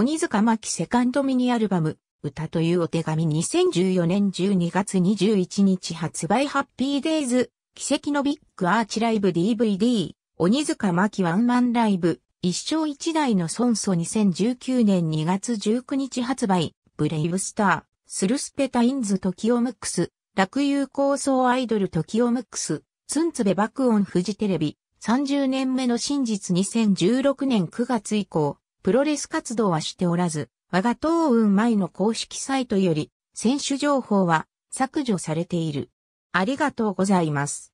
鬼塚真セカンドミニアルバム、歌というお手紙2014年12月21日発売ハッピーデイズ、奇跡のビッグアーチライブ DVD、鬼塚真ワンマンライブ、一生一代の孫祖2019年2月19日発売、ブレイブスター、スルスペタインズキオムックス、楽友構想アイドルキオムックス、ツンツベ爆音フジテレビ、30年目の真実2016年9月以降、プロレス活動はしておらず、我が東雲舞の公式サイトより、選手情報は削除されている。ありがとうございます。